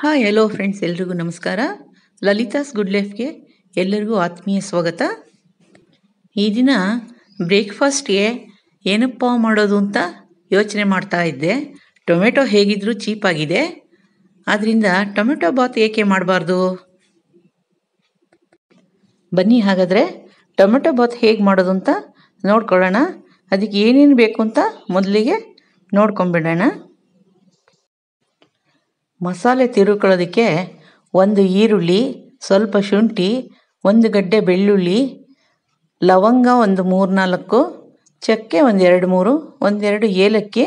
hi hello friends ಎಲ್ರಿಗೂ ನಮಸ್ಕಾರ ಲಲಿತಾಸ್ good ಲೈಫ್ಗೆ ಎಲ್ಲರಿಗೂ ಆತ್ಮೀಯ ಸ್ವಾಗತ ಈ ದಿನ ಬ್ರೇಕ್ಫಾಸ್ಟ್ಗೆ ಏನಪ್ಪ ಮಾಡೋದು ಅಂತ ಯೋಚನೆ ಮಾಡ್ತಾ ಇದ್ದೆ ಟೊಮೆಟೊ ಹೇಗಿದ್ದರೂ ಚೀಪಾಗಿದೆ ಆದ್ದರಿಂದ ಟೊಮೆಟೊ ಬಾತ್ ಏಕೆ ಮಾಡಬಾರ್ದು ಬನ್ನಿ ಹಾಗಾದರೆ ಟೊಮೆಟೊ ಬಾತ್ ಹೇಗೆ ಮಾಡೋದು ಅಂತ ನೋಡ್ಕೊಳ್ಳೋಣ ಅದಕ್ಕೆ ಏನೇನು ಬೇಕು ಅಂತ ಮೊದಲಿಗೆ ನೋಡ್ಕೊಂಬಿಡೋಣ ಮಸಾಲೆ ತಿರುಕೊಳ್ಳೋದಕ್ಕೆ ಒಂದು ಈರುಳ್ಳಿ ಸ್ವಲ್ಪ ಶುಂಠಿ ಒಂದು ಗಡ್ಡೆ ಬೆಳ್ಳುಳ್ಳಿ ಲವಂಗ ಒಂದು ಮೂರು ನಾಲ್ಕು ಚಕ್ಕೆ ಒಂದು ಎರಡು ಮೂರು ಒಂದೆರಡು ಏಲಕ್ಕಿ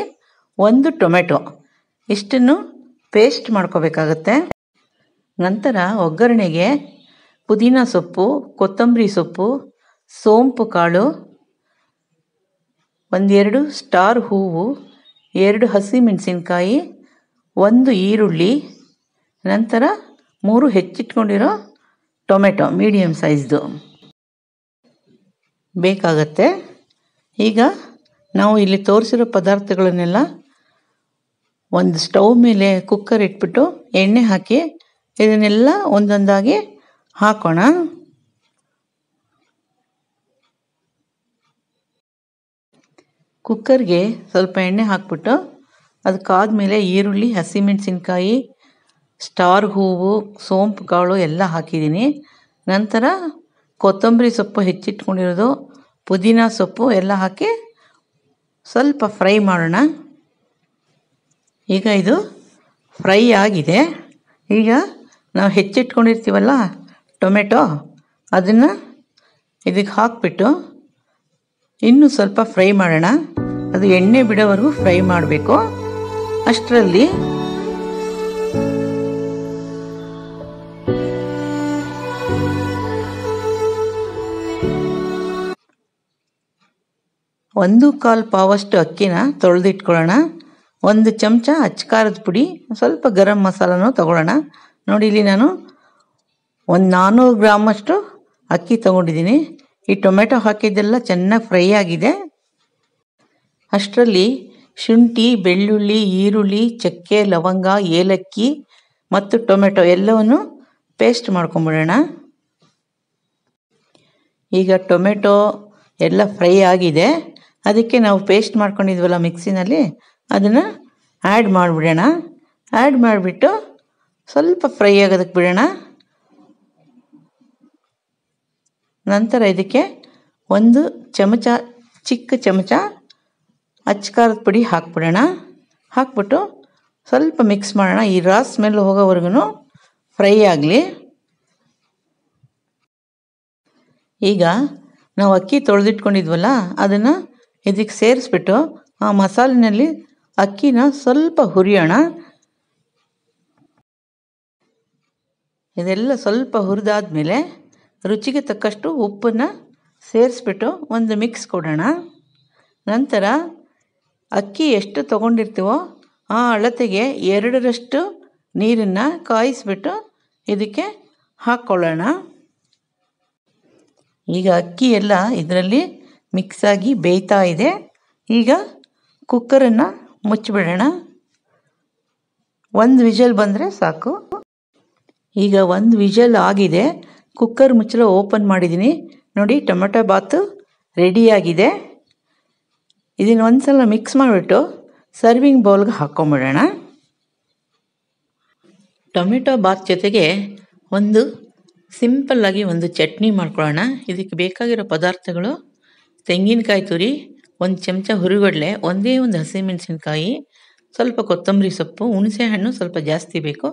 ಒಂದು ಟೊಮೆಟೊ ಇಷ್ಟನ್ನು ಪೇಸ್ಟ್ ಮಾಡ್ಕೋಬೇಕಾಗತ್ತೆ ನಂತರ ಒಗ್ಗರಣೆಗೆ ಪುದೀನ ಸೊಪ್ಪು ಕೊತ್ತಂಬರಿ ಸೊಪ್ಪು ಸೋಂಪು ಕಾಳು ಒಂದೆರಡು ಸ್ಟಾರ್ ಹೂವು ಎರಡು ಹಸಿ ಮೆಣಸಿನ್ಕಾಯಿ ಒಂದು ಈರುಳ್ಳಿ ನಂತರ ಮೂರು ಹೆಚ್ಚಿಟ್ಕೊಂಡಿರೋ ಟೊಮೆಟೊ ಮೀಡಿಯಮ್ ಸೈಜ್ದು ಬೇಕಾಗತ್ತೆ ಈಗ ನಾವು ಇಲ್ಲಿ ತೋರಿಸಿರೋ ಪದಾರ್ಥಗಳನ್ನೆಲ್ಲ ಒಂದು ಸ್ಟವ್ ಮೇಲೆ ಕುಕ್ಕರ್ ಇಟ್ಬಿಟ್ಟು ಎಣ್ಣೆ ಹಾಕಿ ಇದನ್ನೆಲ್ಲ ಒಂದೊಂದಾಗಿ ಹಾಕೋಣ ಕುಕ್ಕರ್ಗೆ ಸ್ವಲ್ಪ ಎಣ್ಣೆ ಹಾಕಿಬಿಟ್ಟು ಅದು ಮೇಲೆ ಈರುಳ್ಳಿ ಹಸಿಮೆಣಸಿನ್ಕಾಯಿ ಸ್ಟಾರ್ ಹೂವು ಸೋಂಪು ಕಾಳು ಎಲ್ಲ ಹಾಕಿದ್ದೀನಿ ನಂತರ ಕೊತ್ತಂಬರಿ ಸೊಪ್ಪು ಹೆಚ್ಚಿಟ್ಕೊಂಡಿರೋದು ಪುದೀನ ಸೊಪ್ಪು ಎಲ್ಲ ಹಾಕಿ ಸ್ವಲ್ಪ ಫ್ರೈ ಮಾಡೋಣ ಈಗ ಇದು ಫ್ರೈ ಆಗಿದೆ ಈಗ ನಾವು ಹೆಚ್ಚಿಟ್ಕೊಂಡಿರ್ತೀವಲ್ಲ ಟೊಮೆಟೊ ಅದನ್ನು ಇದಕ್ಕೆ ಹಾಕಿಬಿಟ್ಟು ಇನ್ನೂ ಸ್ವಲ್ಪ ಫ್ರೈ ಮಾಡೋಣ ಅದು ಎಣ್ಣೆ ಬಿಡೋವರೆಗೂ ಫ್ರೈ ಮಾಡಬೇಕು ಅಷ್ಟರಲ್ಲಿ ಒಂದು ಕಾಲು ಪಾವಷ್ಟು ಅಕ್ಕಿನ ತೊಳೆದಿಟ್ಕೊಳ್ಳೋಣ ಒಂದು ಚಮಚ ಅಚ್ಚಕಾರದ ಪುಡಿ ಸ್ವಲ್ಪ ಗರಂ ಮಸಾಲನೂ ತಗೊಳ್ಳೋಣ ನೋಡಿ ಇಲ್ಲಿ ನಾನು ಒಂದು ನಾನ್ನೂರು ಗ್ರಾಮಷ್ಟು ಅಕ್ಕಿ ತೊಗೊಂಡಿದ್ದೀನಿ ಈ ಟೊಮೆಟೊ ಹಾಕಿದ್ದೆಲ್ಲ ಚೆನ್ನಾಗಿ ಫ್ರೈ ಆಗಿದೆ ಅಷ್ಟರಲ್ಲಿ ಶುಂಠಿ ಬೆಳ್ಳುಳ್ಳಿ ಈರುಳ್ಳಿ ಚಕ್ಕೆ ಲವಂಗ ಏಲಕ್ಕಿ ಮತ್ತು ಟೊಮೆಟೊ ಎಲ್ಲವನ್ನು ಪೇಸ್ಟ್ ಮಾಡ್ಕೊಂಬಿಡೋಣ ಈಗ ಟೊಮೆಟೊ ಎಲ್ಲ ಫ್ರೈ ಆಗಿದೆ ಅದಕ್ಕೆ ನಾವು ಪೇಸ್ಟ್ ಮಾಡ್ಕೊಂಡಿದ್ವಲ್ಲ ಮಿಕ್ಸಿನಲ್ಲಿ ಅದನ್ನು ಆ್ಯಡ್ ಮಾಡಿಬಿಡೋಣ ಆ್ಯಡ್ ಮಾಡಿಬಿಟ್ಟು ಸ್ವಲ್ಪ ಫ್ರೈ ಆಗೋದಕ್ಕೆ ಬಿಡೋಣ ನಂತರ ಇದಕ್ಕೆ ಒಂದು ಚಮಚ ಚಿಕ್ಕ ಚಮಚ ಅಚ್ಚಕಾರದ ಪುಡಿ ಹಾಕ್ಬಿಡೋಣ ಹಾಕ್ಬಿಟ್ಟು ಸ್ವಲ್ಪ ಮಿಕ್ಸ್ ಮಾಡೋಣ ಈ ರಾ ಸ್ಮೆಲ್ ಹೋಗೋವರೆಗೂ ಫ್ರೈ ಆಗಲಿ ಈಗ ನಾವು ಅಕ್ಕಿ ತೊಳೆದಿಟ್ಕೊಂಡಿದ್ವಲ್ಲ ಅದನ್ನು ಇದಕ್ಕೆ ಸೇರಿಸ್ಬಿಟ್ಟು ಆ ಮಸಾಲಿನಲ್ಲಿ ಅಕ್ಕಿನ ಸ್ವಲ್ಪ ಹುರಿಯೋಣ ಇದೆಲ್ಲ ಸ್ವಲ್ಪ ಹುರಿದಾದ್ಮೇಲೆ ರುಚಿಗೆ ತಕ್ಕಷ್ಟು ಉಪ್ಪನ್ನು ಸೇರಿಸ್ಬಿಟ್ಟು ಒಂದು ಮಿಕ್ಸ್ ಕೊಡೋಣ ನಂತರ ಅಕ್ಕಿ ಎಷ್ಟು ತೊಗೊಂಡಿರ್ತೀವೋ ಆ ಅಳತೆಗೆ ಎರಡರಷ್ಟು ನೀರನ್ನು ಕಾಯಿಸಿಬಿಟ್ಟು ಇದಕ್ಕೆ ಹಾಕ್ಕೊಳ್ಳೋಣ ಈಗ ಅಕ್ಕಿ ಎಲ್ಲ ಇದರಲ್ಲಿ ಮಿಕ್ಸಾಗಿ ಬೇಯ್ತಾ ಇದೆ ಈಗ ಕುಕ್ಕರನ್ನು ಮುಚ್ಚಿಬಿಡೋಣ ಒಂದು ವಿಜಲ್ ಬಂದರೆ ಸಾಕು ಈಗ ಒಂದು ವಿಜಲ್ ಆಗಿದೆ ಕುಕ್ಕರ್ ಮುಚ್ಚಲು ಓಪನ್ ಮಾಡಿದ್ದೀನಿ ನೋಡಿ ಟೊಮೆಟೊ ಬಾತು ರೆಡಿಯಾಗಿದೆ ಇದನ್ನು ಒಂದು ಸಲ ಮಿಕ್ಸ್ ಮಾಡಿಬಿಟ್ಟು ಸರ್ವಿಂಗ್ ಬೌಲ್ಗೆ ಹಾಕ್ಕೊಂಬಿಡೋಣ ಟೊಮೆಟೊ ಬಾತ್ ಜೊತೆಗೆ ಒಂದು ಸಿಂಪಲ್ಲಾಗಿ ಒಂದು ಚಟ್ನಿ ಮಾಡ್ಕೊಳ್ಳೋಣ ಇದಕ್ಕೆ ಬೇಕಾಗಿರೋ ಪದಾರ್ಥಗಳು ತೆಂಗಿನಕಾಯಿ ತುರಿ ಒಂದು ಚಮಚ ಹುರಿಗಡಲೆ ಒಂದೇ ಒಂದು ಹಸಿಮೆಣಸಿನಕಾಯಿ ಸ್ವಲ್ಪ ಕೊತ್ತಂಬರಿ ಸೊಪ್ಪು ಹುಣಸೆಹಣ್ಣು ಸ್ವಲ್ಪ ಜಾಸ್ತಿ ಬೇಕು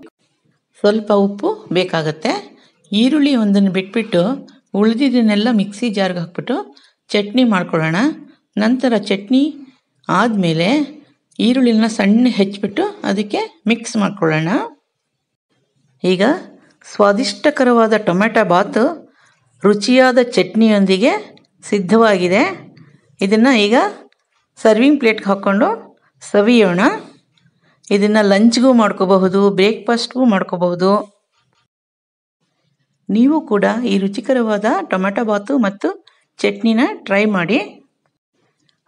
ಸ್ವಲ್ಪ ಉಪ್ಪು ಬೇಕಾಗುತ್ತೆ ಈರುಳ್ಳಿ ಒಂದನ್ನು ಬಿಟ್ಬಿಟ್ಟು ಉಳಿದಿದ್ದನ್ನೆಲ್ಲ ಮಿಕ್ಸಿ ಜಾರ್ಗೆ ಹಾಕ್ಬಿಟ್ಟು ಚಟ್ನಿ ಮಾಡ್ಕೊಳ್ಳೋಣ ನಂತರ ಚಟ್ನಿ ಆದಮೇಲೆ ಈರುಳ್ಳಿನ ಸಣ್ಣ ಹೆಚ್ಚಿಬಿಟ್ಟು ಅದಕ್ಕೆ ಮಿಕ್ಸ್ ಮಾಡ್ಕೊಳ್ಳೋಣ ಈಗ ಸ್ವಾದಿಷ್ಟಕರವಾದ ಟೊಮೆಟೊ ಬಾತು ರುಚಿಯಾದ ಚಟ್ನಿಯೊಂದಿಗೆ ಸಿದ್ಧವಾಗಿದೆ ಇದನ್ನು ಈಗ ಸರ್ವಿಂಗ್ ಪ್ಲೇಟ್ಗೆ ಹಾಕ್ಕೊಂಡು ಸವಿಯೋಣ ಇದನ್ನು ಲಂಚ್ಗೂ ಮಾಡ್ಕೋಬಹುದು ಬ್ರೇಕ್ಫಾಸ್ಟ್ಗೂ ಮಾಡ್ಕೋಬಹುದು ನೀವು ಕೂಡ ಈ ರುಚಿಕರವಾದ ಟೊಮೆಟೊ ಬಾತು ಮತ್ತು ಚಟ್ನಿನ ಟ್ರೈ ಮಾಡಿ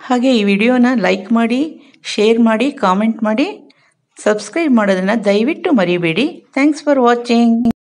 ಹಾಗೆ ಈ ವಿಡಿಯೋನ ಲೈಕ್ ಮಾಡಿ ಶೇರ್ ಮಾಡಿ ಕಾಮೆಂಟ್ ಮಾಡಿ ಸಬ್ಸ್ಕ್ರೈಬ್ ಮಾಡೋದನ್ನು ದಯವಿಟ್ಟು ಮರಿಬೇಡಿ ಥ್ಯಾಂಕ್ಸ್ ಫಾರ್ ವಾಚಿಂಗ್